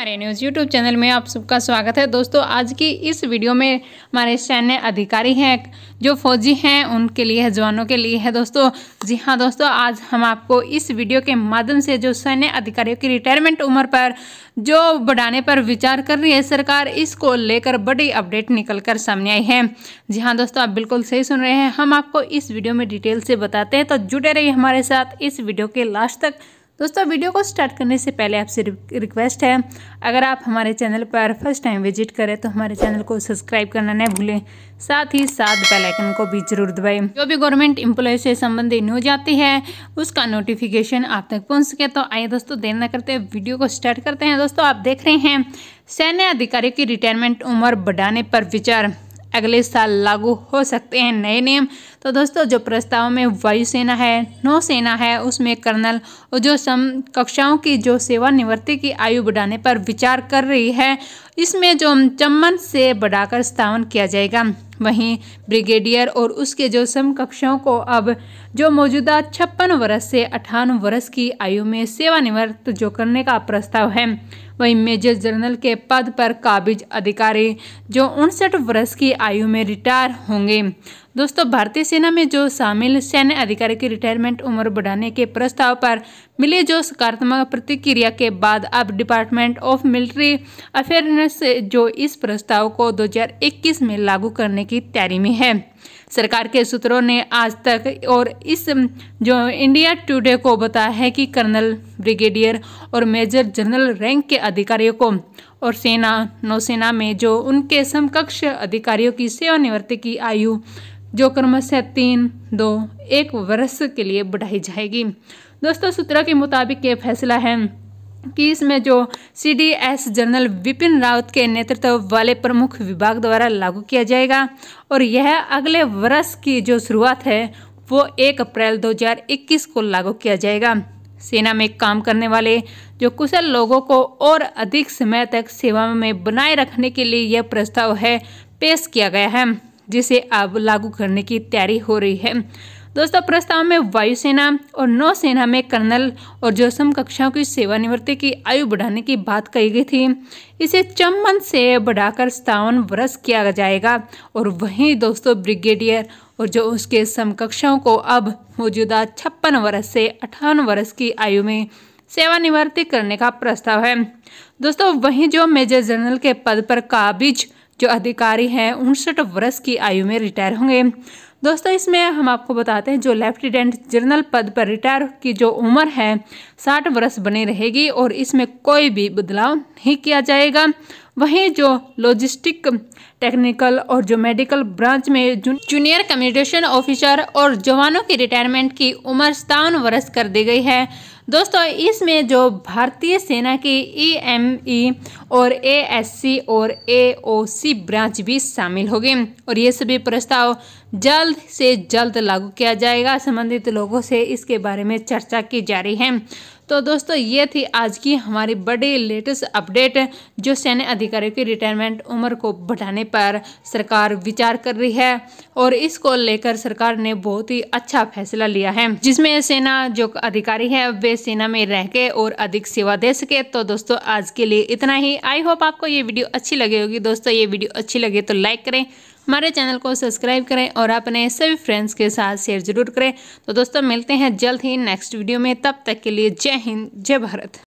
हमारे news YouTube channel में आप सबका स्वागत है दोस्तों आज की इस वीडियो में हमारे सैन्य अधिकारी हैं जो फौजी हैं उनके लिए है जवानों के लिए है दोस्तों जी हाँ दोस्तों आज हम आपको इस वीडियो के माध्यम से जो सैन्य अधिकारियों की रिटायरमेंट उम्र पर जो बढ़ाने पर विचार कर रही है सरकार इसको लेकर बड़ी अपडेट निकल कर सामने आई है जी हाँ दोस्तों आप बिल्कुल सही सुन रहे हैं हम आपको इस वीडियो में डिटेल से बताते हैं तो जुड़े रहिए हमारे साथ इस वीडियो के लास्ट तक दोस्तों वीडियो को स्टार्ट करने से पहले आपसे रिक्वेस्ट है अगर आप हमारे चैनल पर फर्स्ट टाइम विजिट करें तो हमारे चैनल को सब्सक्राइब करना न भूलें साथ ही साथ बेल आइकन को भी जरूर दबाएं जो भी गवर्नमेंट एम्प्लॉय से संबंधित न्यूज आती है उसका नोटिफिकेशन आप तक पहुंच सके तो आइए दोस्तों देर न करते वीडियो को स्टार्ट करते हैं दोस्तों आप देख रहे हैं सैन्य अधिकारियों की रिटायरमेंट उम्र बढ़ाने पर विचार अगले साल लागू हो सकते हैं नए नियम तो दोस्तों जो प्रस्ताव में वायुसेना है नौसेना है उसमें कर्नल और जो सम कक्षाओं की जो सेवानिवृत्ति की आयु बढ़ाने पर विचार कर रही है इसमें जो चम्मन से बढ़ाकर स्थावन किया जाएगा वहीं ब्रिगेडियर और उसके जो समकक्षों को अब जो मौजूदा छप्पन वर्ष से अठान वर्ष की आयु में सेवानिवृत्त जो करने का प्रस्ताव है वहीं मेजर जनरल के पद पर काबिज अधिकारी जो उनसठ वर्ष की आयु में रिटायर होंगे दोस्तों भारतीय सेना में जो शामिल सैन्य अधिकारी की रिटायरमेंट उम्र बढ़ाने के प्रस्ताव पर मिले जो सकारात्मक प्रतिक्रिया के बाद अब डिपार्टमेंट ऑफ मिलिट्री अफेयर जो इस प्रस्ताव को 2021 में लागू करने की तैयारी में है सरकार के सूत्रों ने आज तक और इस जो इंडिया टुडे को बताया है कि कर्नल ब्रिगेडियर और मेजर जनरल रैंक के अधिकारियों को और सेना नौसेना में जो उनके समकक्ष अधिकारियों की सेवानिवृत्ति की आयु जो क्रमश तीन दो एक वर्ष के लिए बढ़ाई जाएगी दोस्तों सूत्रों के मुताबिक ये फैसला है कि इसमें जो सीडीएस जनरल विपिन रावत के नेतृत्व वाले प्रमुख विभाग द्वारा लागू किया जाएगा और यह अगले वर्ष की जो शुरुआत है वो एक अप्रैल 2021 को लागू किया जाएगा सेना में काम करने वाले जो कुशल लोगों को और अधिक समय तक सेवा में बनाए रखने के लिए यह प्रस्ताव है पेश किया गया है जिसे अब लागू करने की तैयारी हो रही है दोस्तों प्रस्ताव में वायुसेना और नौसेना में कर्नल और जोसम कक्षाओं की सेवानिवृत्ति की आयु बढ़ाने की बात कही गई थी इसे चम्बन से बढ़ाकर सतावन वर्ष किया जाएगा और वहीं दोस्तों ब्रिगेडियर और जो उसके समकक्षाओं को अब मौजूदा छप्पन वर्ष से अठावन वर्ष की आयु में सेवानिवृत्ति करने का प्रस्ताव है दोस्तों वहीं जो मेजर जनरल के पद पर काबिज जो अधिकारी हैं उनसठ वर्ष की आयु में रिटायर होंगे दोस्तों इसमें हम आपको बताते हैं जो लेफ्टिनेंट जनरल पद पर रिटायर की जो उम्र है साठ वर्ष बनी रहेगी और इसमें कोई भी बदलाव नहीं किया जाएगा वहीं जो लॉजिस्टिक टेक्निकल और जो मेडिकल ब्रांच में जूनियर कम्युनिकेशन ऑफिसर और जवानों की रिटायरमेंट की उम्र सतावन वर्ष कर दी गई है दोस्तों इसमें जो भारतीय सेना के ई एम ई और ए एस सी और ए ओ सी ब्रांच भी शामिल होगी और ये सभी प्रस्ताव जल्द से जल्द लागू किया जाएगा संबंधित लोगों से इसके बारे में चर्चा की जा रही है तो दोस्तों ये थी आज की हमारी बड़ी लेटेस्ट अपडेट जो सैन्य अधिकारियों की रिटायरमेंट उम्र को बढ़ाने पर सरकार विचार कर रही है और इसको लेकर सरकार ने बहुत ही अच्छा फैसला लिया है जिसमें सेना जो अधिकारी है वे सेना में रह के और अधिक सेवा दे सके तो दोस्तों आज के लिए इतना ही आई होप आपको ये वीडियो अच्छी लगी होगी दोस्तों ये वीडियो अच्छी लगे तो लाइक करें हमारे चैनल को सब्सक्राइब करें और अपने सभी फ्रेंड्स के साथ शेयर जरूर करें तो दोस्तों मिलते हैं जल्द ही नेक्स्ट वीडियो में तब तक के लिए जय हिंद जय भारत